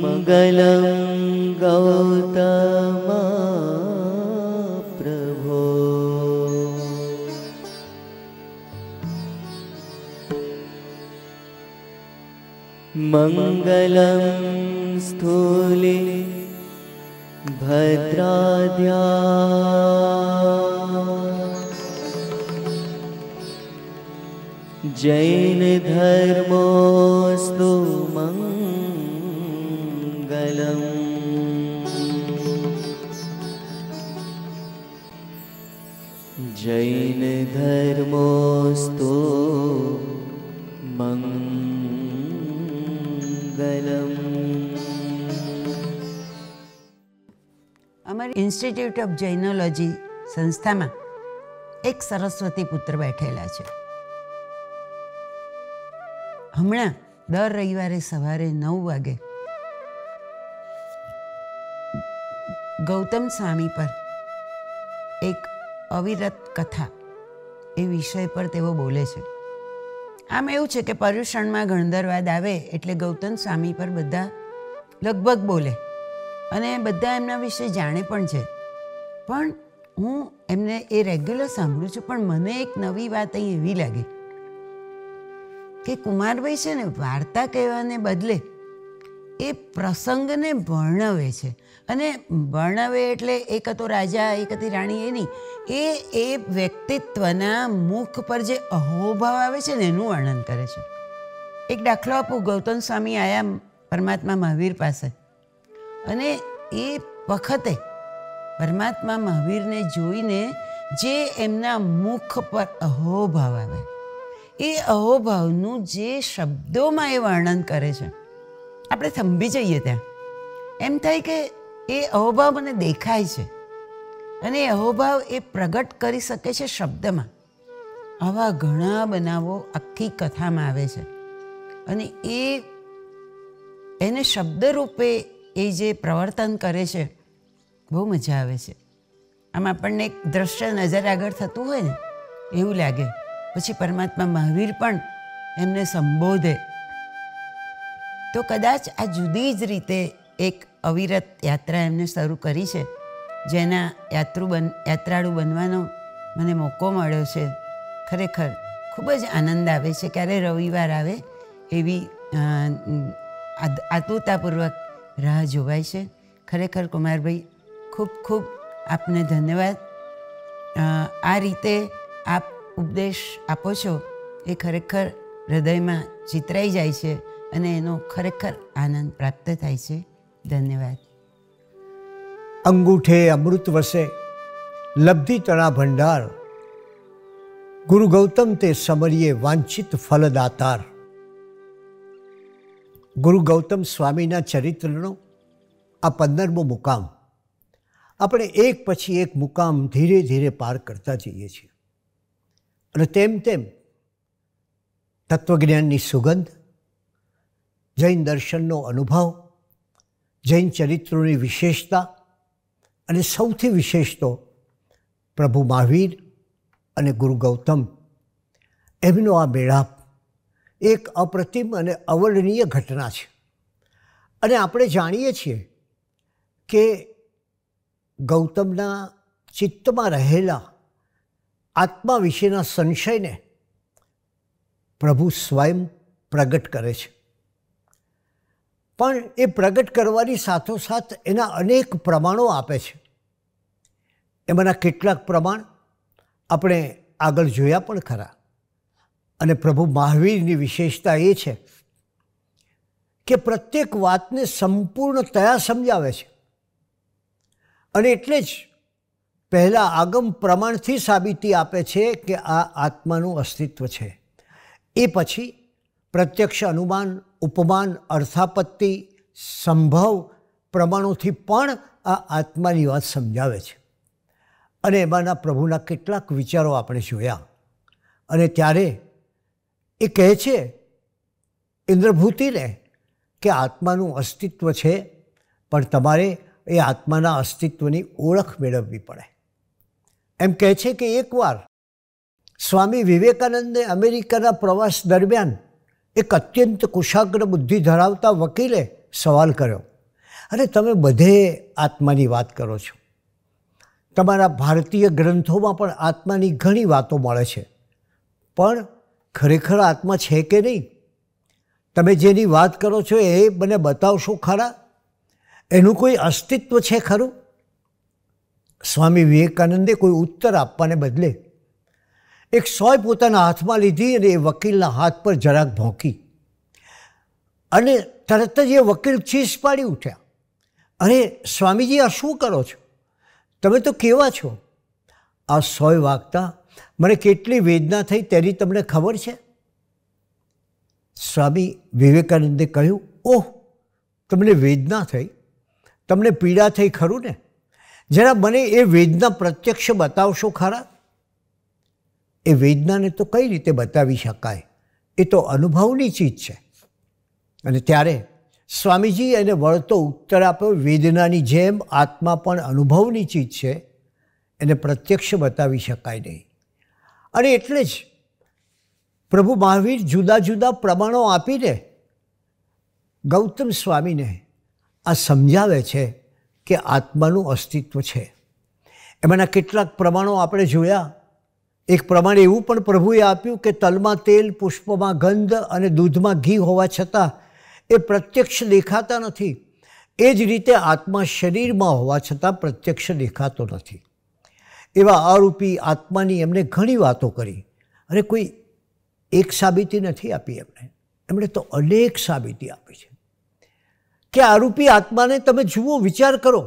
मङ्गलं गौतमा प्रभो मङ्गलं स्थूलि भद्राद्या जैन धर्मो જૈન ધર્મોસ્તુ મંગલમ અમારી ઇન્સ્ટિટ્યૂટ ઓફ જૈનોલોજી સંસ્થામાં એક સરસ્વતી પુત્ર બેઠેલા છે હમણાં દર રવિવારે સવારે નવ વાગે ગૌતમ સ્વામી પર એક અવિરત કથા એ વિષય પર તેઓ બોલે છે આમ એવું છે કે પર્યુષણમાં ગણધરવાદ આવે એટલે ગૌતમ સ્વામી પર બધા લગભગ બોલે અને બધા એમના વિશે જાણે પણ છે પણ હું એમને એ રેગ્યુલર સાંભળું છું પણ મને એક નવી વાત અહીં એવી લાગે કે કુમારભાઈ છે ને વાર્તા કહેવાને બદલે એ પ્રસંગને વર્ણવે છે અને વર્ણવે એટલે એક હતો રાજા એક હતી રાણી એ નહીં એ એ વ્યક્તિત્વના મુખ પર જે અહોભાવ આવે છે ને એનું વર્ણન કરે છે એક દાખલો આપું ગૌતમ સ્વામી આયા પરમાત્મા મહાવીર પાસે અને એ વખતે પરમાત્મા મહાવીરને જોઈને જે એમના મુખ પર અહોભાવ આવે એ અહોભાવનું જે શબ્દોમાં એ વર્ણન કરે છે આપણે થંભી જઈએ ત્યાં એમ થાય કે એ અહોભાવ મને દેખાય છે અને એ અહોભાવ એ પ્રગટ કરી શકે છે શબ્દમાં આવા ઘણા બનાવો આખી કથામાં આવે છે અને એ એને શબ્દરૂપે એ જે પ્રવર્તન કરે છે બહુ મજા આવે છે આમ આપણને એક દ્રશ્ય નજર આગળ થતું હોય ને એવું લાગે પછી પરમાત્મા મહાવીર પણ એમને સંબોધે તો કદાચ આ જુદી જ રીતે એક અવિરત યાત્રા એમને શરૂ કરી છે જેના યાત્રુ બન યાત્રાળુ બનવાનો મને મોકો મળ્યો છે ખરેખર ખૂબ જ આનંદ આવે છે ક્યારે રવિવાર આવે એવી આતુરતાપૂર્વક રાહ જોવાય છે ખરેખર કુમારભાઈ ખૂબ ખૂબ આપને ધન્યવાદ આ રીતે આપ ઉપદેશ આપો છો એ ખરેખર હૃદયમાં ચિતરાઈ જાય છે અને એનો ખરેખર આનંદ પ્રાપ્ત થાય છે ધન્યવાદ અંગૂઠે અમૃત વસે લબ્ધિ તણા ભંડાર ગુરુ ગૌતમ તે સમરીએ વાંછિત ફલદાતાર ગુરુ ગૌતમ સ્વામીના ચરિત્રનો આ પંદરમો મુકામ આપણે એક પછી એક મુકામ ધીરે ધીરે પાર કરતા જઈએ છીએ અને તેમ તેમ તત્વજ્ઞાનની સુગંધ જૈન દર્શનનો અનુભવ જૈન ચરિત્રોની વિશેષતા અને સૌથી વિશેષ તો પ્રભુ મહાવીર અને ગુરુ ગૌતમ એમનો આ મેળાપ એક અપ્રતિમ અને અવર્ણનીય ઘટના છે અને આપણે જાણીએ છીએ કે ગૌતમના ચિત્તમાં રહેલા આત્મા વિશેના સંશયને પ્રભુ સ્વયં પ્રગટ કરે છે પણ એ પ્રગટ કરવાની સાથોસાથ એના અનેક પ્રમાણો આપે છે એમાંના કેટલાક પ્રમાણ આપણે આગળ જોયા પણ ખરા અને પ્રભુ મહાવીરની વિશેષતા એ છે કે પ્રત્યેક વાતને સંપૂર્ણતયા સમજાવે છે અને એટલે જ પહેલાં આગમ પ્રમાણથી સાબિતી આપે છે કે આ આત્માનું અસ્તિત્વ છે એ પછી પ્રત્યક્ષ અનુમાન ઉપમાન અર્થાપત્તિ સંભવ પ્રમાણોથી પણ આ આત્માની વાત સમજાવે છે અને એમાંના પ્રભુના કેટલાક વિચારો આપણે જોયા અને ત્યારે એ કહે છે ઇન્દ્રભૂતિને કે આત્માનું અસ્તિત્વ છે પણ તમારે એ આત્માના અસ્તિત્વની ઓળખ મેળવવી પડે એમ કહે છે કે એકવાર સ્વામી વિવેકાનંદે અમેરિકાના પ્રવાસ દરમિયાન એક અત્યંત કુશાગ્ર બુદ્ધિ ધરાવતા વકીલે સવાલ કર્યો અરે તમે બધે આત્માની વાત કરો છો તમારા ભારતીય ગ્રંથોમાં પણ આત્માની ઘણી વાતો મળે છે પણ ખરેખર આત્મા છે કે નહીં તમે જેની વાત કરો છો એ મને બતાવશો ખરા એનું કોઈ અસ્તિત્વ છે ખરું સ્વામી વિવેકાનંદે કોઈ ઉત્તર આપવાને બદલે એક સોય પોતાના હાથમાં લીધી અને એ વકીલના હાથ પર જરાક ભોંકી અને તરત જ એ વકીલ ચીસ પાડી ઉઠ્યા અરે સ્વામીજી આ શું કરો છો તમે તો કેવા છો આ સોય વાગતા મને કેટલી વેદના થઈ તેની તમને ખબર છે સ્વામી વિવેકાનંદે કહ્યું ઓહ તમને વેદના થઈ તમને પીડા થઈ ખરું ને જરા મને એ વેદના પ્રત્યક્ષ બતાવશો ખરા એ વેદનાને તો કઈ રીતે બતાવી શકાય એ તો અનુભવની ચીજ છે અને ત્યારે સ્વામીજી એને વળતો ઉત્તર આપ્યો વેદનાની જેમ આત્મા પણ અનુભવની ચીજ છે એને પ્રત્યક્ષ બતાવી શકાય નહીં અને એટલે જ પ્રભુ મહાવીર જુદા જુદા પ્રમાણો આપીને ગૌતમ સ્વામીને આ સમજાવે છે કે આત્માનું અસ્તિત્વ છે એમાંના કેટલાક પ્રમાણો આપણે જોયા એક પ્રમાણે એવું પણ પ્રભુએ આપ્યું કે તલમાં તેલ પુષ્પમાં ગંધ અને દૂધમાં ઘી હોવા છતાં એ પ્રત્યક્ષ દેખાતા નથી એ જ રીતે આત્મા શરીરમાં હોવા છતાં પ્રત્યક્ષ દેખાતો નથી એવા આરૂપી આત્માની એમણે ઘણી વાતો કરી અને કોઈ એક સાબિતી નથી આપી એમણે એમણે તો અનેક સાબિતી આપી છે કે આરોપી આત્માને તમે જુઓ વિચાર કરો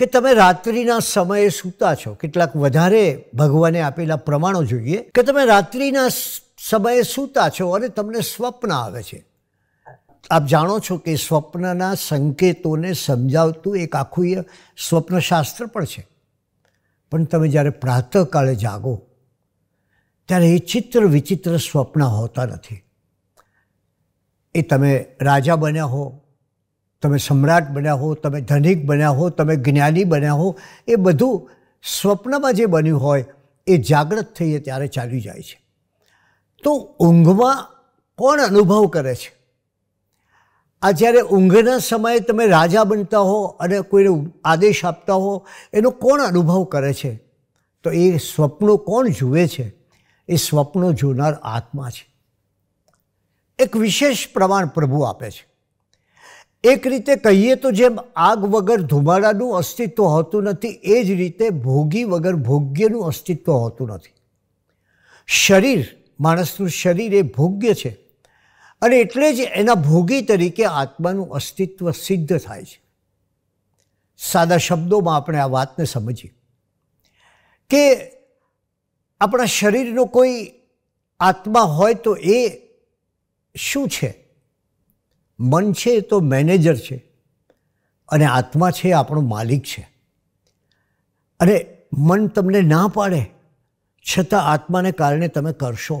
કે તમે રાત્રિના સમયે સૂતા છો કેટલાક વધારે ભગવાને આપેલા પ્રમાણો જોઈએ કે તમે રાત્રિના સમયે સૂતા છો અને તમને સ્વપ્ન આવે છે આપ જાણો છો કે સ્વપ્નના સંકેતોને સમજાવતું એક આખું સ્વપ્નશાસ્ત્ર પણ છે પણ તમે જ્યારે પ્રાતઃકાલે જાગો ત્યારે એ ચિત્ર વિચિત્ર સ્વપ્ન હોતા નથી એ તમે રાજા બન્યા હો તમે સમ્રાટ બન્યા હો તમે ધનિક બન્યા હો તમે જ્ઞાની બન્યા હો એ બધું સ્વપ્નમાં જે બન્યું હોય એ જાગ્રત થઈએ ત્યારે ચાલી જાય છે તો ઊંઘમાં કોણ અનુભવ કરે છે આ જ્યારે ઊંઘના સમયે તમે રાજા બનતા હો અને કોઈને આદેશ આપતા હો એનો કોણ અનુભવ કરે છે તો એ સ્વપ્નો કોણ જુએ છે એ સ્વપ્નો જોનાર આત્મા છે એક વિશેષ પ્રમાણ પ્રભુ આપે છે એક રીતે કહીએ તો જેમ આગ વગર ધુમાડાનું અસ્તિત્વ હોતું નથી એ જ રીતે ભોગી વગર ભોગ્યનું અસ્તિત્વ હોતું નથી શરીર માણસનું શરીર એ ભોગ્ય છે અને એટલે જ એના ભોગી તરીકે આત્માનું અસ્તિત્વ સિદ્ધ થાય છે સાદા શબ્દોમાં આપણે આ વાતને સમજીએ કે આપણા શરીરનો કોઈ આત્મા હોય તો એ શું છે મન છે એ તો મેનેજર છે અને આત્મા છે આપણો માલિક છે અને મન તમને ના પાડે છતાં આત્માને કારણે તમે કરશો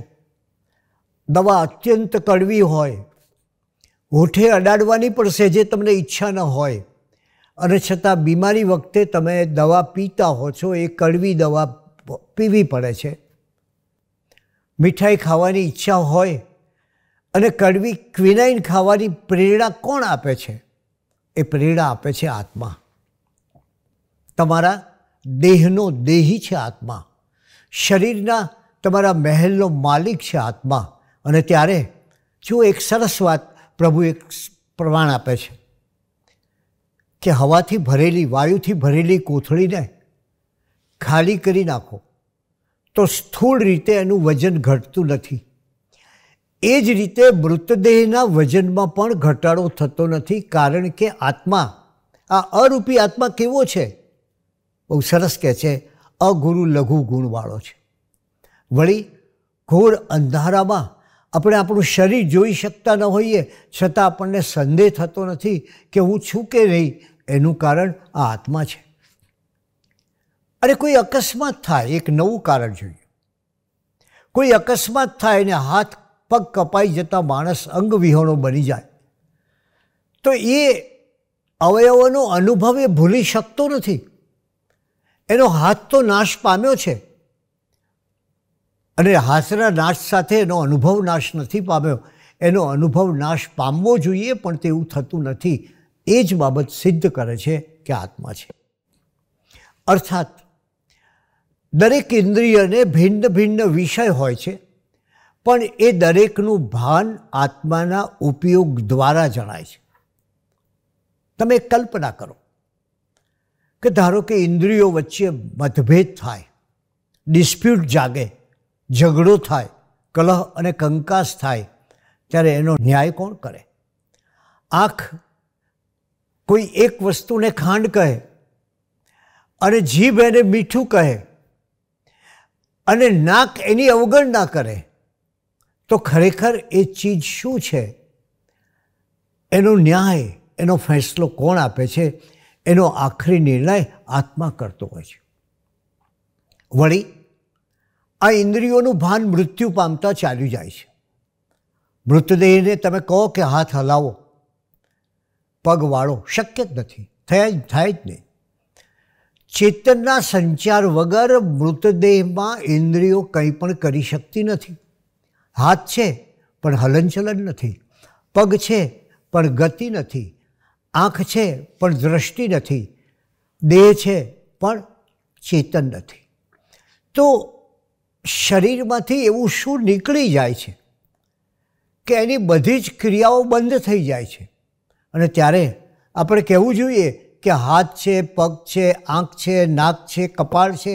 દવા અત્યંત કડવી હોય હોઠે અડાડવાની પડશે જે તમને ઈચ્છા ન હોય અને છતાં બીમારી વખતે તમે દવા પીતા હો છો એ કડવી દવા પીવી પડે છે મીઠાઈ ખાવાની ઈચ્છા હોય અને કડવી ક્વિનાઇન ખાવાની પ્રેરણા કોણ આપે છે એ પ્રેરણા આપે છે આત્મા તમારા દેહનો દેહી છે આત્મા શરીરના તમારા મહેલનો માલિક છે આત્મા અને ત્યારે જો એક સરસ વાત પ્રભુ એક પ્રમાણ આપે છે કે હવાથી ભરેલી વાયુથી ભરેલી કોથળીને ખાલી કરી નાખો તો સ્થૂળ રીતે એનું વજન ઘટતું નથી એ જ રીતે મૃતદેહના વજનમાં પણ ઘટાડો થતો નથી કારણ કે આત્મા આ અરૂપી આત્મા કેવો છે બહુ સરસ કહે છે અગુરુ લઘુ ગુણવાળો છે વળી ઘોર અંધારામાં આપણે આપણું શરીર જોઈ શકતા ન હોઈએ છતાં આપણને સંદેહ થતો નથી કે હું છું કે નહીં એનું કારણ આ આત્મા છે અરે કોઈ અકસ્માત થાય એક નવું કારણ જોઈએ કોઈ અકસ્માત થાય અને હાથ પગ કપાઈ જતા માણસ અંગવિહોણો બની જાય તો એ અવયવોનો અનુભવ એ ભૂલી શકતો નથી એનો હાથ તો નાશ પામ્યો છે અને હાથના નાશ સાથે એનો અનુભવ નાશ નથી પામ્યો એનો અનુભવ નાશ પામવો જોઈએ પણ તેવું થતું નથી એ જ બાબત સિદ્ધ કરે છે કે આત્મા છે અર્થાત દરેક ઇન્દ્રિયને ભિન્ન ભિન્ન વિષય હોય છે પણ એ દરેકનું ભાન આત્માના ઉપયોગ દ્વારા જણાય છે તમે કલ્પના કરો કે ધારો કે ઇન્દ્રિયો વચ્ચે મતભેદ થાય ડિસ્પ્યુટ જાગે ઝઘડો થાય કલહ અને કંકાસ થાય ત્યારે એનો ન્યાય કોણ કરે આંખ કોઈ એક વસ્તુને ખાંડ કહે અને જીભ એને મીઠું કહે અને નાક એની અવગણના કરે તો ખરેખર એ ચીજ શું છે એનો ન્યાય એનો ફેંસલો કોણ આપે છે એનો આખરી નિર્ણય આત્મા કરતો હોય છે વળી આ ઇન્દ્રિયોનું ભાન મૃત્યુ પામતા ચાલ્યું જાય છે મૃતદેહને તમે કહો કે હાથ હલાવો પગ વાળો શક્ય જ નથી થયા જ થાય જ નહીં ચેતનના સંચાર વગર મૃતદેહમાં ઇન્દ્રિયો કંઈ પણ કરી શકતી નથી હાથ છે પણ હલનચલન નથી પગ છે પણ ગતિ નથી આંખ છે પણ દ્રષ્ટિ નથી દેહ છે પણ ચેતન નથી તો શરીરમાંથી એવું શું નીકળી જાય છે કે એની બધી જ ક્રિયાઓ બંધ થઈ જાય છે અને ત્યારે આપણે કહેવું જોઈએ કે હાથ છે પગ છે આંખ છે નાક છે કપાળ છે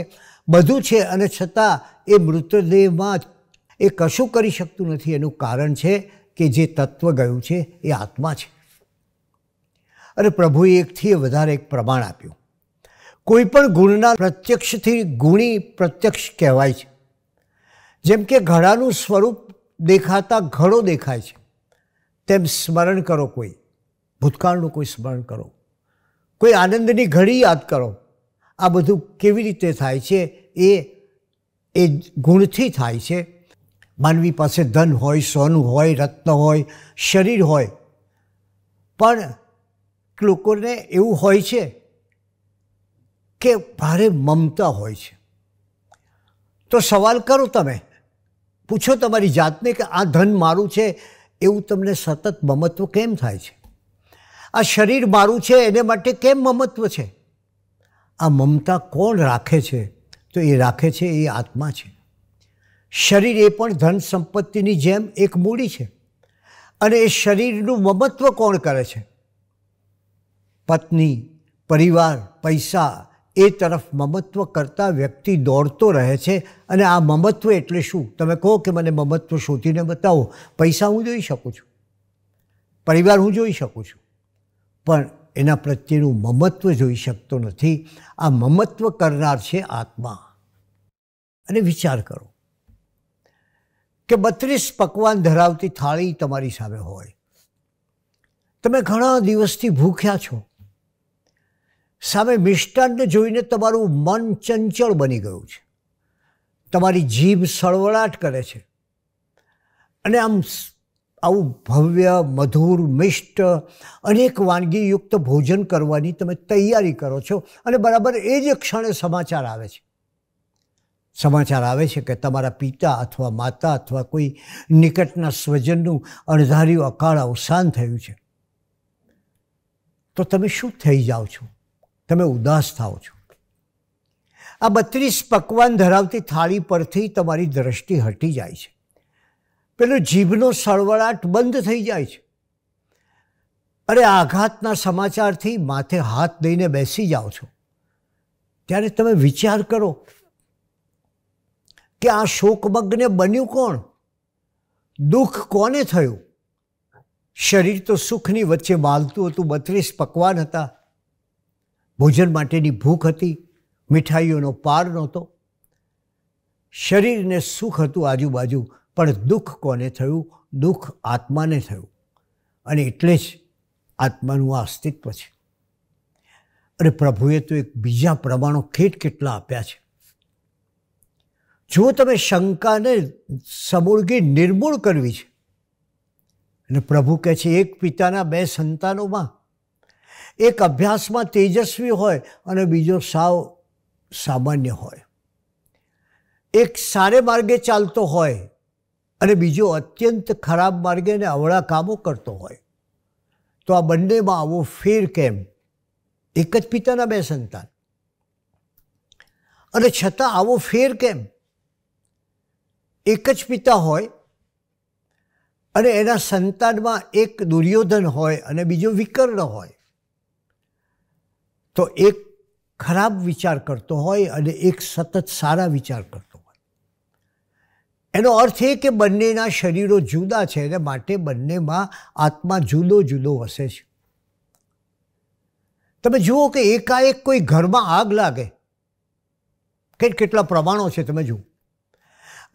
બધું છે અને છતાં એ મૃતદેહમાં એ કશું કરી શકતું નથી એનું કારણ છે કે જે તત્વ ગયું છે એ આત્મા છે અને પ્રભુએ એકથી વધારે એક પ્રમાણ આપ્યું કોઈ પણ ગુણના પ્રત્યક્ષથી ગુણી પ્રત્યક્ષ કહેવાય છે જેમ કે ઘડાનું સ્વરૂપ દેખાતા ઘડો દેખાય છે તેમ સ્મરણ કરો કોઈ ભૂતકાળનું કોઈ સ્મરણ કરો કોઈ આનંદની ઘડી યાદ કરો આ બધું કેવી રીતે થાય છે એ એ ગુણથી થાય છે માનવી પાસે ધન હોય સોનું હોય રત્ન હોય શરીર હોય પણ લોકોને એવું હોય છે કે ભારે મમતા હોય છે તો સવાલ કરો તમે પૂછો તમારી જાતને કે આ ધન મારું છે એવું તમને સતત મમત્વ કેમ થાય છે આ શરીર મારું છે એને માટે કેમ મમત્વ છે આ મમતા કોણ રાખે છે તો એ રાખે છે એ આત્મા છે શરીર એ પણ ધન સંપત્તિની જેમ એક મૂડી છે અને એ શરીરનું મમત્વ કોણ કરે છે પત્ની પરિવાર પૈસા એ તરફ મમત્વ કરતા વ્યક્તિ દોડતો રહે છે અને આ મમત્વ એટલે શું તમે કહો કે મને મમત્વ શોધીને બતાવો પૈસા હું જોઈ શકું છું પરિવાર હું જોઈ શકું છું પણ એના પ્રત્યેનું મમત્વ જોઈ શકતો નથી આ મમત્વ કરનાર છે આત્મા અને વિચાર કરો કે બત્રીસ પકવાન ધરાવતી થાળી તમારી સામે હોય તમે ઘણા દિવસથી ભૂખ્યા છો સામે મિષ્ટાનને જોઈને તમારું મન ચંચળ બની ગયું છે તમારી જીભ સળવળાટ કરે છે અને આમ આવું ભવ્ય મધુર મિષ્ટ અનેક વાનગીયુક્ત ભોજન કરવાની તમે તૈયારી કરો છો અને બરાબર એ જ ક્ષણે સમાચાર આવે છે સમાચાર આવે છે કે તમારા પિતા અથવા માતા અથવા કોઈ નિકટના સ્વજનનું અણધાર્યું અકાળ અવસાન થયું છે તો તમે શું થઈ જાઓ છો તમે ઉદાસ થાઓ છો આ બત્રીસ પકવાન ધરાવતી થાળી પરથી તમારી દ્રષ્ટિ હટી જાય છે પેલો જીભનો સળવળાટ બંધ થઈ જાય છે અરે આઘાતના સમાચારથી માથે હાથ દઈને બેસી જાઓ છો ત્યારે તમે વિચાર કરો કે આ શોકમગ્ન બન્યું કોણ દુઃખ કોને થયું શરીર તો સુખની વચ્ચે માલતું હતું બત્રીસ પકવાન હતા ભોજન માટેની ભૂખ હતી મીઠાઈઓનો પાર નહોતો શરીરને સુખ હતું આજુબાજુ પણ દુઃખ કોને થયું દુઃખ આત્માને થયું અને એટલે જ આત્માનું આ અસ્તિત્વ છે અને પ્રભુએ તો એક બીજા પ્રમાણો કેટ કેટલા આપ્યા છે જો તમે શંકાને સમૂળગી નિર્મૂળ કરવી છે અને પ્રભુ કહે છે એક પિતાના બે સંતાનોમાં એક અભ્યાસમાં તેજસ્વી હોય અને બીજો સાવ સામાન્ય હોય એક સારે માર્ગે ચાલતો હોય અને બીજો અત્યંત ખરાબ માર્ગે અને અવળા કામો કરતો હોય તો આ બંનેમાં આવો ફેર કેમ એક જ પિતાના બે સંતાન અને છતાં આવો ફેર કેમ એક જ પિતા હોય અને એના સંતાનમાં એક દુર્યોધન હોય અને બીજો વિકર્ણ હોય તો એક ખરાબ વિચાર કરતો હોય અને એક સતત સારા વિચાર કરતો હોય એનો અર્થ એ કે બંનેના શરીરો જુદા છે અને માટે બંનેમાં આત્મા જુદો જુદો વસે છે તમે જુઓ કે એકાએક કોઈ ઘરમાં આગ લાગે કેટલા પ્રમાણો છે તમે જુઓ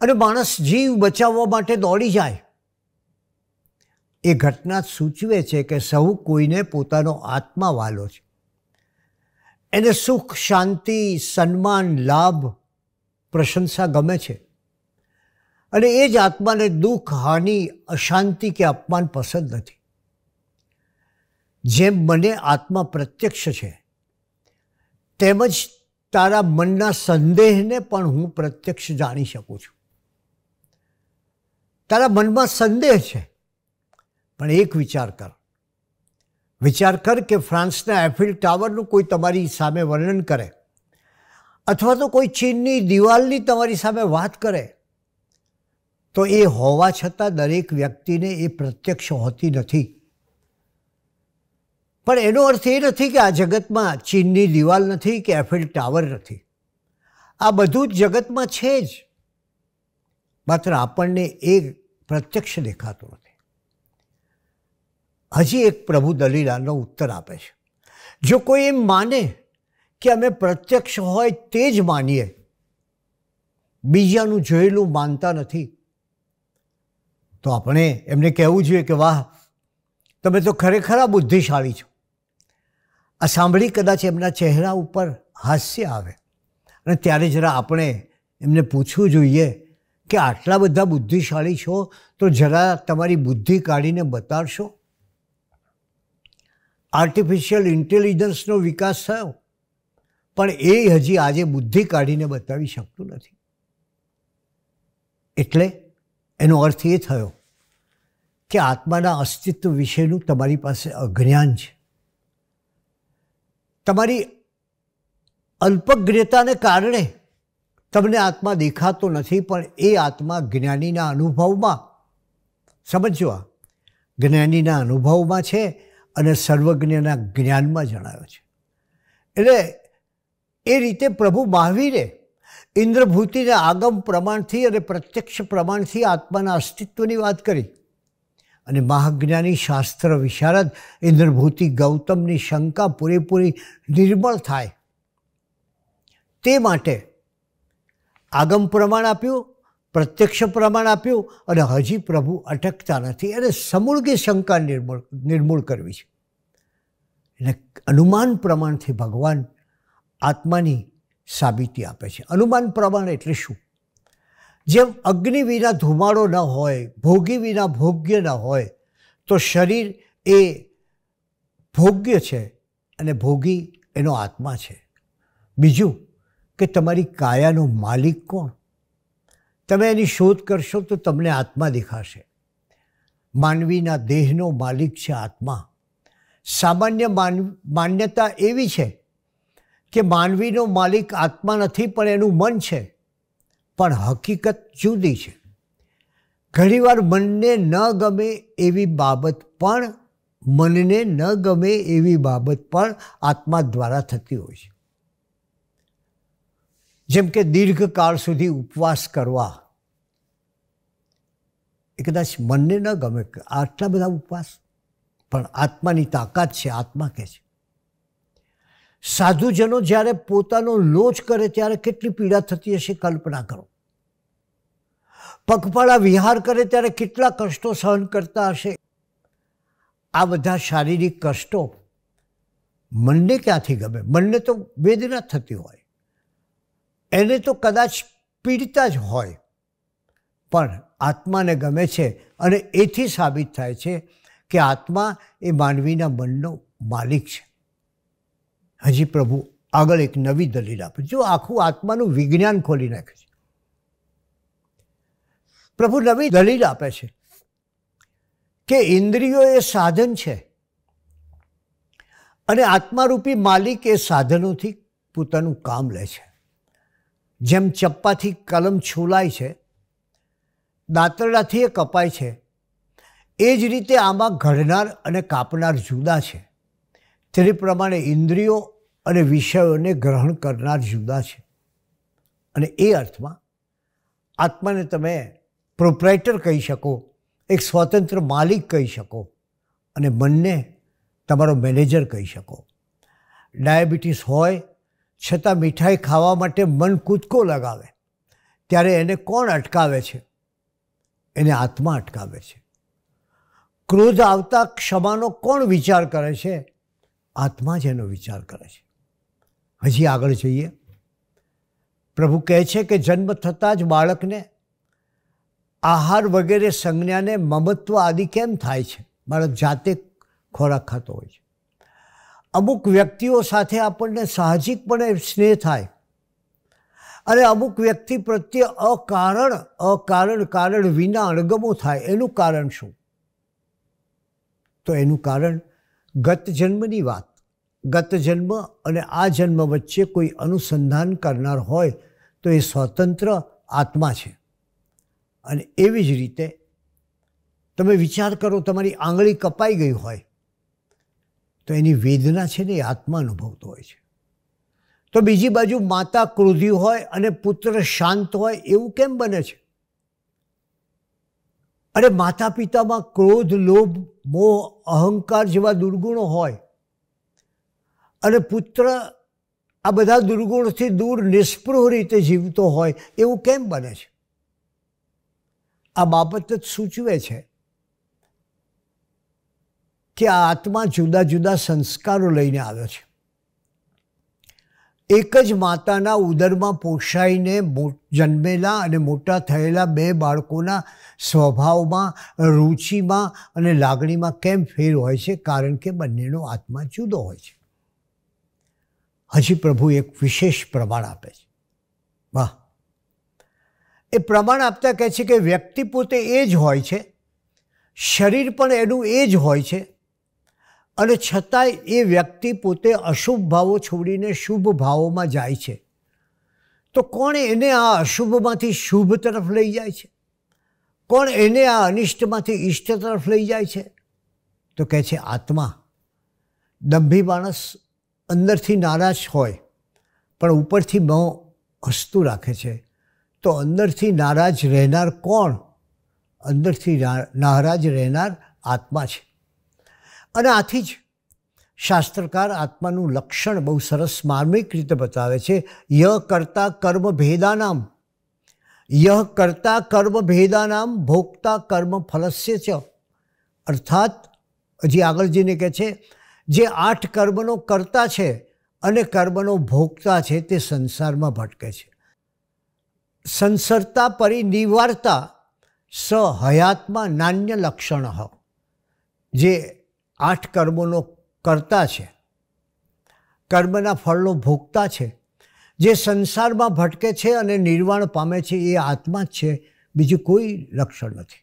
અને માણસ જીવ બચાવવા માટે દોડી જાય એ ઘટના સૂચવે છે કે સૌ કોઈને પોતાનો આત્મા વાલો છે એને સુખ શાંતિ સન્માન લાભ પ્રશંસા ગમે છે અને એ જ આત્માને દુઃખ હાનિ અશાંતિ કે અપમાન પસંદ નથી જેમ મને આત્મા પ્રત્યક્ષ છે તેમજ તારા મનના સંદેહને પણ હું પ્રત્યક્ષ જાણી શકું છું તારા મનમાં સંદેહ છે પણ એક વિચાર કર વિચાર કર કે ફ્રાન્સના એફિલ ટાવરનું કોઈ તમારી સામે વર્ણન કરે અથવા તો કોઈ ચીનની દિવાલની તમારી સામે વાત કરે તો એ હોવા છતાં દરેક વ્યક્તિને એ પ્રત્યક્ષ હોતી નથી પણ એનો અર્થ એ નથી કે આ જગતમાં ચીનની દિવાલ નથી કે એફિલ ટાવર નથી આ બધું જ જગતમાં છે જ માત્ર આપણને એ પ્રત્યક્ષ દેખાતો નથી હજી એક પ્રભુ દલીલાનો ઉત્તર આપે છે જો કોઈ એમ માને કે અમે પ્રત્યક્ષ હોય તે જ માનીએ બીજાનું જોયેલું માનતા નથી તો આપણે એમને કહેવું જોઈએ કે વાહ તમે તો ખરેખર બુદ્ધિશાળી છો આ સાંભળી કદાચ એમના ચહેરા ઉપર હાસ્ય આવે અને ત્યારે જરા આપણે એમને પૂછવું જોઈએ કે આટલા બધા બુદ્ધિશાળી છો તો જરા તમારી બુદ્ધિ કાઢીને બતાડશો આર્ટિફિશિયલ ઇન્ટેલિજન્સનો વિકાસ થયો પણ એ હજી આજે બુદ્ધિ કાઢીને બતાવી શકતું નથી એટલે એનો અર્થ એ થયો કે આત્માના અસ્તિત્વ વિશેનું તમારી પાસે અજ્ઞાન છે તમારી અલ્પજ્ઞતાને કારણે તમને આત્મા દેખાતો નથી પણ એ આત્મા જ્ઞાનીના અનુભવમાં સમજો જ્ઞાનીના અનુભવમાં છે અને સર્વજ્ઞના જ્ઞાનમાં જણાયો છે એટલે એ રીતે પ્રભુ મહાવીરે ઇન્દ્રભૂતિને આગમ પ્રમાણથી અને પ્રત્યક્ષ પ્રમાણથી આત્માના અસ્તિત્વની વાત કરી અને મહાજ્ઞાની શાસ્ત્ર વિશારદ ઇન્દ્રભૂતિ ગૌતમની શંકા પૂરેપૂરી નિર્મળ થાય તે માટે આગમ પ્રમાણ આપ્યું પ્રત્યક્ષ પ્રમાણ આપ્યું અને હજી પ્રભુ અટકતા નથી એને સમૂળગી શંકા નિર્મૂળ નિર્મૂળ કરવી છે એટલે અનુમાન પ્રમાણથી ભગવાન આત્માની સાબિતી આપે છે અનુમાન પ્રમાણ એટલે શું જેમ અગ્નિ વિના ધુમાડો ન હોય ભોગી વિના ભોગ્ય ન હોય તો શરીર એ ભોગ્ય છે અને ભોગી એનો આત્મા છે બીજું કે તમારી કાયાનો માલિક કોણ તમે એની શોધ કરશો તો તમને આત્મા દેખાશે માનવીના દેહનો માલિક છે આત્મા સામાન્ય માન માન્યતા એવી છે કે માનવીનો માલિક આત્મા નથી પણ એનું મન છે પણ હકીકત જુદી છે ઘણીવાર મનને ન ગમે એવી બાબત પણ મનને ન ગમે એવી બાબત પણ આત્મા દ્વારા થતી હોય છે જેમ કે દીર્ઘકાળ સુધી ઉપવાસ કરવા એ કદાચ મનને ન ગમે આટલા બધા ઉપવાસ પણ આત્માની તાકાત છે આત્મા કે છે સાધુજનો જ્યારે પોતાનો લોચ કરે ત્યારે કેટલી પીડા થતી હશે કલ્પના કરો પગપાળા વિહાર કરે ત્યારે કેટલા કષ્ટો સહન કરતા હશે આ બધા શારીરિક કષ્ટો મનને ક્યાંથી ગમે મનને તો વેદના થતી હોય એને તો કદાચ પીડિતા જ હોય પણ આત્માને ગમે છે અને એથી સાબિત થાય છે કે આત્મા એ માનવીના મનનો માલિક છે હજી પ્રભુ આગળ એક નવી દલીલ આપે જો આખું આત્માનું વિજ્ઞાન ખોલી નાખે છે પ્રભુ નવી દલીલ આપે છે કે ઇન્દ્રિયો એ સાધન છે અને આત્મારૂપી માલિક એ સાધનોથી પોતાનું કામ લે છે જેમ ચપ્પાથી કલમ છોલાય છે દાંતરડાથી એ કપાય છે એ જ રીતે આમાં ઘડનાર અને કાપનાર જુદા છે તે પ્રમાણે ઇન્દ્રિયો અને વિષયોને ગ્રહણ કરનાર જુદા છે અને એ અર્થમાં આત્માને તમે પ્રોપરાઇટર કહી શકો એક સ્વતંત્ર માલિક કહી શકો અને મનને તમારો મેનેજર કહી શકો ડાયાબિટીસ હોય છતાં મીઠાઈ ખાવા માટે મન કૂદકો લગાવે ત્યારે એને કોણ અટકાવે છે એને આત્મા અટકાવે છે ક્રોધ આવતા ક્ષમાનો કોણ વિચાર કરે છે આત્મા જ એનો વિચાર કરે છે હજી આગળ જઈએ પ્રભુ કહે છે કે જન્મ થતાં જ બાળકને આહાર વગેરે સંજ્ઞાને મમત્વ આદિ કેમ થાય છે બાળક જાતે ખોરાક ખાતો હોય છે અમુક વ્યક્તિઓ સાથે આપણને સાહજિકપણે સ્નેહ થાય અને અમુક વ્યક્તિ પ્રત્યે અકારણ અકારણ કારણ વિના અણગમો થાય એનું કારણ શું તો એનું કારણ ગત જન્મની વાત ગત જન્મ અને આ જન્મ વચ્ચે કોઈ અનુસંધાન કરનાર હોય તો એ સ્વતંત્ર આત્મા છે અને એવી જ રીતે તમે વિચાર કરો તમારી આંગળી કપાઈ ગઈ હોય તો એની વેદના છે ને એ આત્મા અનુભવતો હોય છે તો બીજી બાજુ માતા ક્રોધી હોય અને પુત્ર શાંત હોય એવું કેમ બને છે અરે માતા પિતામાં ક્રોધ લોભ મોહ અહંકાર જેવા દુર્ગુણો હોય અને પુત્ર આ બધા દુર્ગુણથી દૂર નિષ્પૃહ રીતે જીવતો હોય એવું કેમ બને છે આ બાબત જ સૂચવે છે કે આ આત્મા જુદા જુદા સંસ્કારો લઈને આવ્યો છે એક જ માતાના ઉદરમાં પોષાઈને જન્મેલા અને મોટા થયેલા બે બાળકોના સ્વભાવમાં રુચિમાં અને લાગણીમાં કેમ ફેર હોય છે કારણ કે બંનેનો આત્મા જુદો હોય છે હજી પ્રભુ એક વિશેષ પ્રમાણ આપે છે વાહ એ પ્રમાણ આપતા કહે છે કે વ્યક્તિ પોતે એ જ હોય છે શરીર પણ એનું એ જ હોય છે અને છતાંય એ વ્યક્તિ પોતે અશુભ ભાવો છોડીને શુભ ભાવોમાં જાય છે તો કોણ એને આ અશુભમાંથી શુભ તરફ લઈ જાય છે કોણ એને આ અનિષ્ટમાંથી ઈષ્ટ તરફ લઈ જાય છે તો કહે છે આત્મા દંભી માણસ અંદરથી નારાજ હોય પણ ઉપરથી મોં હસતું રાખે છે તો અંદરથી નારાજ રહેનાર કોણ અંદરથી નારાજ રહેનાર આત્મા છે અને આથી જ શાસ્ત્રકાર આત્માનું લક્ષણ બહુ સરસ માર્મિક રીતે બતાવે છે ય કરતા કર્મ ભેદાનામ ય કરતા કર્મ ભેદાનામ ભોગતા કર્મ ફલસ્ય છે અર્થાત હજી આગળ જેને કહે છે જે આઠ કર્મનો કરતા છે અને કર્મનો ભોગતા છે તે સંસારમાં ભટકે છે સંસરતા પરિનિવારતા નિવારતા સ હયાતમાં નાન્ય લક્ષણ જે આઠ કર્મોનો કરતા છે કર્મના ફળનો ભોગતા છે જે સંસારમાં ભટકે છે અને નિર્વાણ પામે છે એ આત્મા જ છે બીજું કોઈ લક્ષણ નથી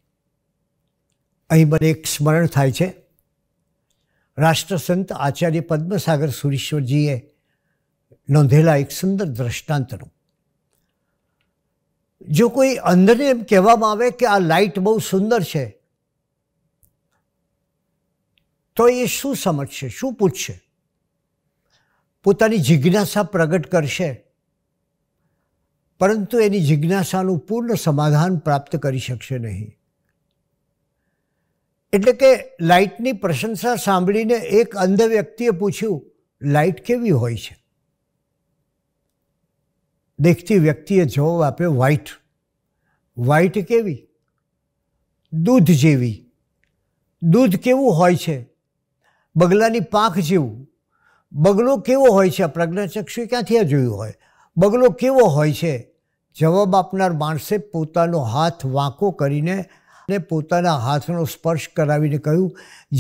અહીં મને એક સ્મરણ થાય છે રાષ્ટ્રસંત આચાર્ય પદ્મસાગર સુરીશ્વરજીએ નોંધેલા એક સુંદર દ્રષ્ટાંતનું જો કોઈ અંદરને એમ કહેવામાં આવે કે આ લાઇટ બહુ સુંદર છે તો એ શું સમજશે શું પૂછશે પોતાની જિજ્ઞાસા પ્રગટ કરશે પરંતુ એની જિજ્ઞાસાનું પૂર્ણ સમાધાન પ્રાપ્ત કરી શકશે નહીં એટલે કે લાઇટની પ્રશંસા સાંભળીને એક અંધ વ્યક્તિએ પૂછ્યું લાઇટ કેવી હોય છે દેખતી વ્યક્તિએ જવાબ આપ્યો વ્હાઈટ વ્હાઈટ કેવી દૂધ જેવી દૂધ કેવું હોય છે બગલાની પાંખ જેવું બગલો કેવો હોય છે આ પ્રજ્ઞાચક્ષુએ ક્યાંથી આ જોયું હોય બગલો કેવો હોય છે જવાબ આપનાર માણસે પોતાનો હાથ વાંકો કરીને ને પોતાના હાથનો સ્પર્શ કરાવીને કહ્યું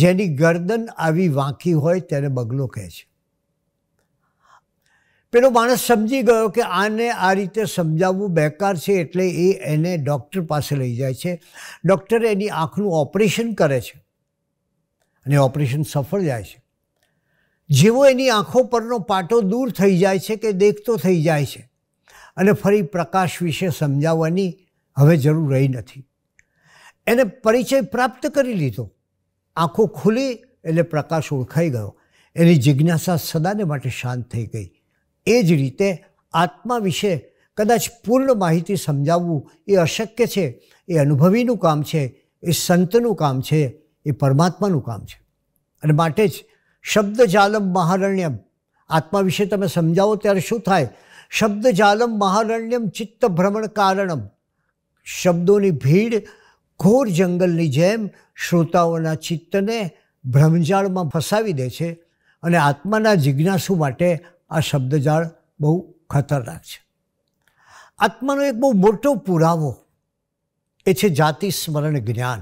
જેની ગરદન આવી વાંકી હોય તેને બગલો કહે છે પેલો માણસ સમજી ગયો કે આને આ રીતે સમજાવવું બેકાર છે એટલે એ એને ડૉક્ટર પાસે લઈ જાય છે ડૉક્ટર એની આંખનું ઓપરેશન કરે છે અને ઓપરેશન સફળ જાય છે જેવો એની આંખો પરનો પાટો દૂર થઈ જાય છે કે દેખતો થઈ જાય છે અને ફરી પ્રકાશ વિશે સમજાવવાની હવે જરૂર રહી નથી એને પરિચય પ્રાપ્ત કરી લીધો આંખો ખુલી એટલે પ્રકાશ ઓળખાઈ ગયો એની જિજ્ઞાસા સદાને માટે શાંત થઈ ગઈ એ જ રીતે આત્મા વિશે કદાચ પૂર્ણ માહિતી સમજાવવું એ અશક્ય છે એ અનુભવીનું કામ છે એ સંતનું કામ છે એ પરમાત્માનું કામ છે અને માટે જ શબ્દ જાલમ મહારણ્યમ આત્મા વિશે તમે સમજાવો ત્યારે શું થાય શબ્દ જાલમ મહારણ્યમ ચિત્ત ભ્રમણ કારણમ શબ્દોની ભીડ ઘોર જંગલની જેમ શ્રોતાઓના ચિત્તને ભ્રમજાળમાં ફસાવી દે છે અને આત્માના જિજ્ઞાસુ માટે આ શબ્દજાળ બહુ ખતરનાક છે આત્માનો એક બહુ મોટો પુરાવો એ છે જાતિ સ્મરણ જ્ઞાન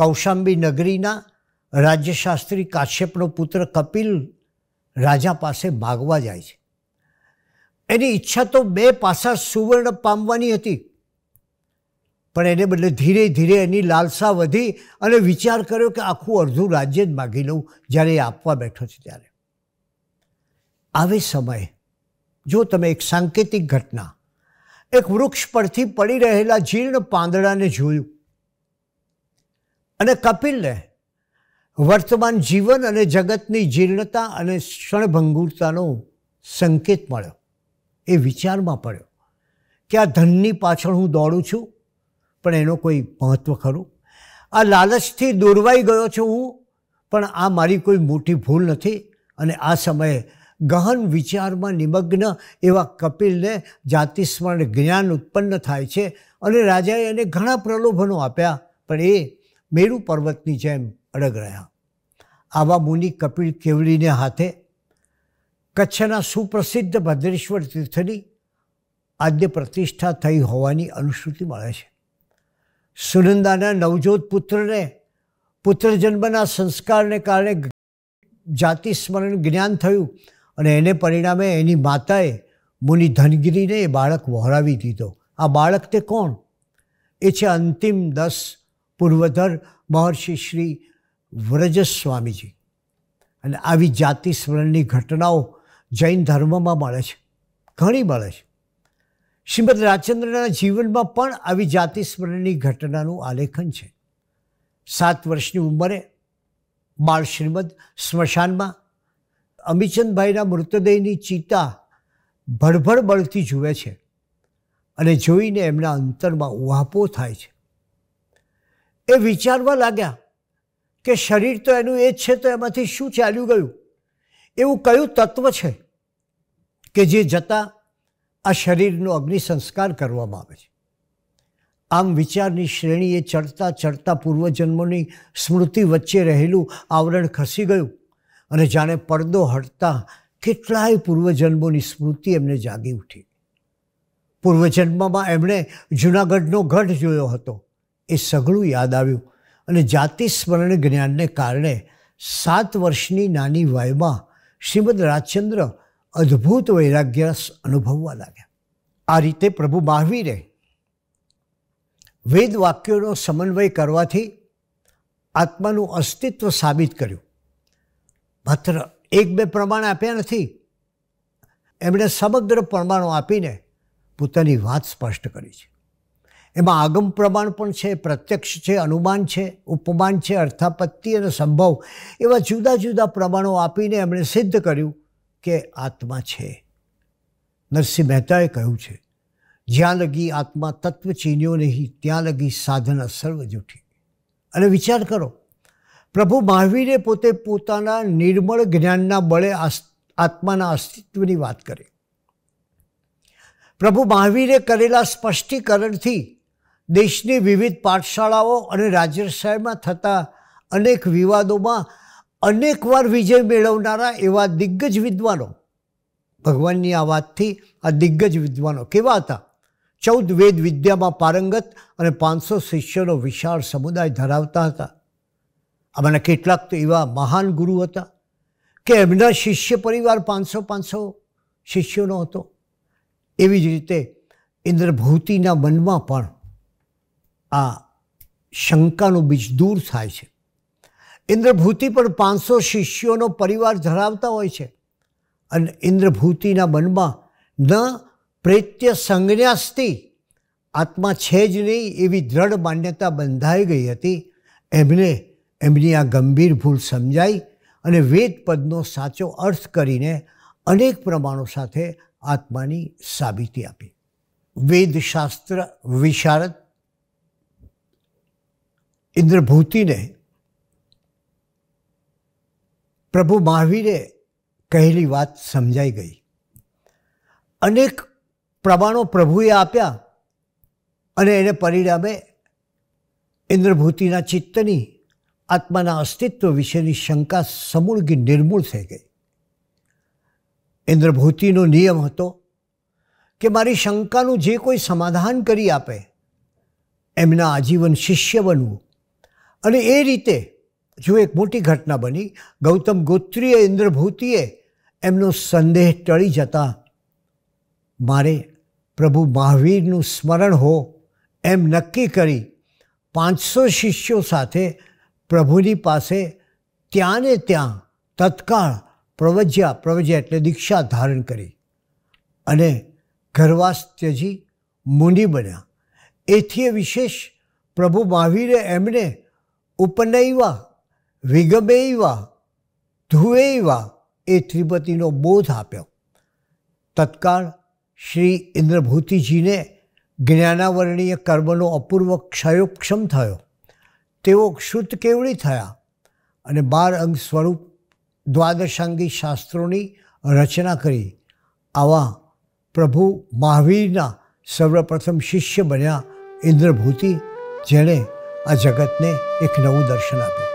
કૌશાંબી નગરીના રાજ્યશાસ્ત્રી કાશ્યપનો પુત્ર કપિલ રાજા પાસે માગવા જાય છે એની ઈચ્છા તો બે પાસા સુવર્ણ પામવાની હતી પણ એને બદલે ધીરે ધીરે એની લાલસા વધી અને વિચાર કર્યો કે આખું અડધું રાજ્ય જ માગી લઉં જ્યારે એ આપવા બેઠો છે ત્યારે આવે સમયે જો તમે એક સાંકેતિક ઘટના એક વૃક્ષ પરથી પડી રહેલા જીર્ણ પાંદડાને જોયું અને કપિલને વર્તમાન જીવન અને જગતની જીર્ણતા અને ક્ષણભંગુરતાનો સંકેત મળ્યો એ વિચારમાં પડ્યો કે આ ધનની પાછળ હું દોડું છું પણ એનો કોઈ મહત્ત્વ ખરું આ લાલચથી દોરવાઈ ગયો છું હું પણ આ મારી કોઈ મોટી ભૂલ નથી અને આ સમયે ગહન વિચારમાં નિમગ્ન એવા કપિલને જાતિસ્મરણ જ્ઞાન ઉત્પન્ન થાય છે અને રાજાએ એને ઘણા પ્રલોભનો આપ્યા પણ એ મેરુ પર્વતની જેમ અડગ રહ્યા આવા મુનિ કપિલ કેવડીને હાથે કચ્છના સુપ્રસિદ્ધ ભદ્રેશ્વર તીર્થની આદ્ય પ્રતિષ્ઠા થઈ હોવાની અનુશ્રુતિ મળે છે સુનંદાના નવજોત પુત્રને પુત્રજન્મના સંસ્કારને કારણે જાતિ સ્મરણ જ્ઞાન થયું અને એને પરિણામે એની માતાએ મુનિ ધનગીરીને એ બાળક વહોરાવી દીધો આ બાળક તે કોણ એ છે અંતિમ દસ પૂર્વધર મહર્ષિ શ્રી વ્રજ સ્વામીજી અને આવી જાતિ સ્મરણની ઘટનાઓ જૈન ધર્મમાં મળે છે ઘણી મળે છે શ્રીમદ રાજચંદ્રના જીવનમાં પણ આવી જાતિ સ્મરણની ઘટનાનું આલેખન છે સાત વર્ષની ઉંમરે બાળ શ્રીમદ સ્મશાનમાં અમિચંદભાઈના મૃતદેહની ચિતા ભડભડ બળથી જુએ છે અને જોઈને એમના અંતરમાં ઉહાપો થાય છે એ વિચારવા લાગ્યા કે શરીર તો એનું એ જ છે તો એમાંથી શું ચાલ્યું ગયું એવું કયું તત્વ છે કે જે જતાં આ શરીરનો અગ્નિ સંસ્કાર કરવામાં આવે છે આમ વિચારની શ્રેણીએ ચડતા ચડતા પૂર્વજન્મોની સ્મૃતિ વચ્ચે રહેલું આવરણ ખસી ગયું અને જાણે પડદો હટતા કેટલાય પૂર્વજન્મોની સ્મૃતિ એમને જાગી ઉઠી પૂર્વજન્મમાં એમણે જૂનાગઢનો ગઢ જોયો હતો એ સઘળું યાદ આવ્યું અને જાતિ સ્મરણ જ્ઞાનને કારણે સાત વર્ષની નાની વયમાં શ્રીમદ રાજચંદ્ર અદ્ભુત વૈરાગ્ય અનુભવવા લાગ્યા આ રીતે પ્રભુ મહાવીરે વેદ વાક્યોનો સમન્વય કરવાથી આત્માનું અસ્તિત્વ સાબિત કર્યું માત્ર એક બે પ્રમાણ આપ્યા નથી એમણે સમગ્ર પ્રમાણો આપીને પોતાની વાત સ્પષ્ટ કરી છે એમાં આગમ પ્રમાણ પણ છે પ્રત્યક્ષ છે અનુમાન છે ઉપમાન છે અર્થાપત્તિ અને સંભવ એવા જુદા જુદા પ્રમાણો આપીને એમણે સિદ્ધ કર્યું કે આત્મા છે નરસિંહ મહેતાએ કહ્યું છે જ્યાં લગી આત્મા તત્વ ચીન્યો નહીં ત્યાં લગી સાધના સર્વ જૂઠી અને વિચાર કરો પ્રભુ મહાવીરે પોતે પોતાના નિર્મળ જ્ઞાનના બળે આત્માના અસ્તિત્વની વાત કરી પ્રભુ મહાવીરે કરેલા સ્પષ્ટીકરણથી દેશની વિવિધ પાઠશાળાઓ અને રાજ્ય શહેરમાં થતા અનેક વિવાદોમાં અનેકવાર વિજય મેળવનારા એવા દિગ્ગજ વિદ્વાનો ભગવાનની આ વાતથી આ દિગ્ગજ વિદ્વાનો કેવા હતા ચૌદ વેદ વિદ્યામાં પારંગત અને પાંચસો શિષ્યોનો વિશાળ સમુદાય ધરાવતા હતા આમાંના કેટલાક તો એવા મહાન ગુરુ હતા કે એમના શિષ્ય પરિવાર પાંચસો પાંચસો શિષ્યોનો હતો એવી જ રીતે ઇન્દ્રભૂતિના મનમાં પણ આ શંકાનું બીજ દૂર થાય છે ઇન્દ્રભૂતિ પણ પાંચસો શિષ્યોનો પરિવાર ધરાવતા હોય છે અને ઇન્દ્રભૂતિના મનમાં ન પ્રેત્ય સંજ્ઞાસ્તી આત્મા છે જ નહીં એવી દ્રઢ માન્યતા બંધાઈ ગઈ હતી એમને એમની આ ગંભીર ભૂલ સમજાઈ અને વેદ પદનો સાચો અર્થ કરીને અનેક પ્રમાણો સાથે આત્માની સાબિતી આપી વેદશાસ્ત્ર વિશારદ ઇન્દ્રભૂતિને પ્રભુ મહાવીરે કહેલી વાત સમજાઈ ગઈ અનેક પ્રમાણો પ્રભુએ આપ્યા અને એને પરિણામે ઇન્દ્રભૂતિના ચિત્તની આત્માના અસ્તિત્વ વિશેની શંકા સમૂળ નિર્મૂળ થઈ ગઈ ઇન્દ્રભૂતિનો નિયમ હતો કે મારી શંકાનું જે કોઈ સમાધાન કરી આપે એમના આજીવન શિષ્ય બનવું અને એ રીતે જો એક મોટી ઘટના બની ગૌતમ ગોત્રીય ઇન્દ્રભૂતિએ એમનો સંદેહ ટળી જતાં મારે પ્રભુ મહાવીરનું સ્મરણ હો એમ નક્કી કરી પાંચસો શિષ્યો સાથે પ્રભુની પાસે ત્યાં ને ત્યાં તત્કાળ પ્રવજ્યા પ્રવજ્યા એટલે દીક્ષા ધારણ કરી અને ઘરવાસ ત્યજી મુનિ બન્યા એથી વિશેષ પ્રભુ મહાવીરે એમને ઉપનૈવા વિગબૈવા ધુવૈવા એ ત્રિપતિનો બોધ આપ્યો તત્કાળ શ્રી ઇન્દ્રભૂતિજીને જ્ઞાનાવરણીય કર્મનો અપૂર્વ ક્ષયોક્ષમ થયો તેઓ ક્ષુદ્ધ કેવડી થયા અને બાર અંગ સ્વરૂપ દ્વાદશાંગી શાસ્ત્રોની રચના કરી આવા પ્રભુ મહાવીરના સર્વપ્રથમ શિષ્ય બન્યા ઇન્દ્રભૂતિ જેણે આ જગતને એક નવું દર્શન આપ્યું